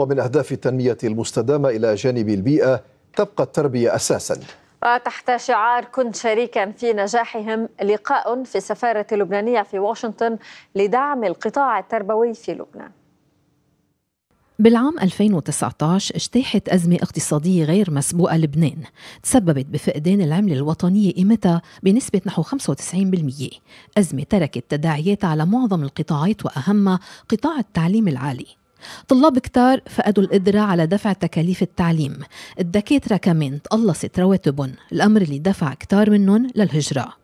ومن أهداف التنمية المستدامة إلى جانب البيئة تبقى التربية أساساً وتحت شعار كن شريكا في نجاحهم لقاء في السفارة اللبنانية في واشنطن لدعم القطاع التربوي في لبنان بالعام 2019 اجتاحت أزمة اقتصادية غير مسبوقة لبنان تسببت بفقدان العملة الوطنية قيمتها بنسبة نحو 95% أزمة تركت تداعيات على معظم القطاعات وأهمها قطاع التعليم العالي طلاب كتار فقدوا القدرة على دفع تكاليف التعليم الدكاترة كمان تقلصت رواتبهم الأمر اللي دفع كتار منهم للهجرة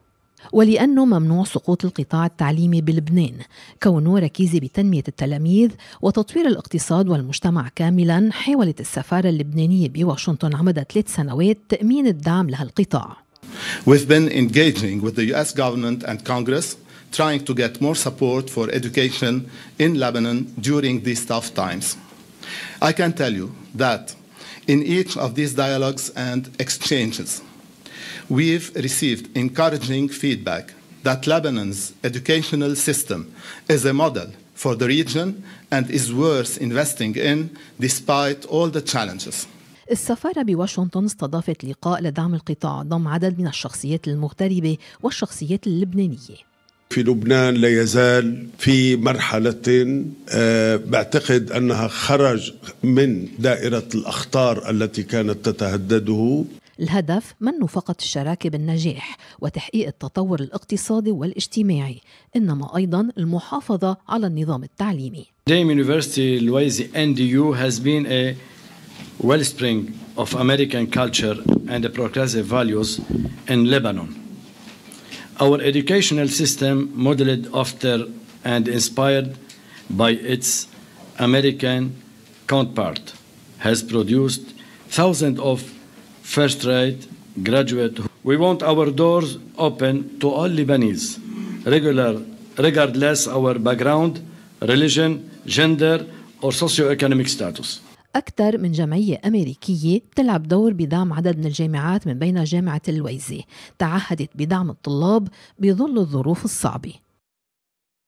ولأنه ممنوع سقوط القطاع التعليمي بلبنان كونه ركيزة بتنمية التلاميذ وتطوير الاقتصاد والمجتمع كاملا حاولت السفارة اللبنانية بواشنطن عمدة ثلاث سنوات تأمين الدعم لهالقطاع We've been engaging with the US government and Congress trying to get more support for education in Lebanon during these tough times. I can tell you that in each of these dialogues and exchanges, we've received encouraging feedback that Lebanon's educational system is a model for the region and is worth investing in despite all the challenges. السفارة بواشنطن استضافت لقاء لدعم القطاع ضم عدد من الشخصيات المغتربة والشخصيات اللبنانية في لبنان لا يزال في مرحلة آه، بعتقد أنها خرج من دائرة الأخطار التي كانت تتهدده الهدف منه فقط الشراكة بالنجاح وتحقيق التطور الاقتصادي والاجتماعي إنما أيضا المحافظة على النظام التعليمي دايم University الويزي NDU has been a wellspring of American culture and progressive values in Lebanon. Our educational system, modeled after and inspired by its American counterpart, has produced thousands of first rate graduates. We want our doors open to all Lebanese, regular, regardless our background, religion, gender, or socioeconomic status. أكثر من جمعية أمريكية بتلعب دور بدعم عدد من الجامعات من بين جامعة الويزي تعهدت بدعم الطلاب بظل الظروف الصعبة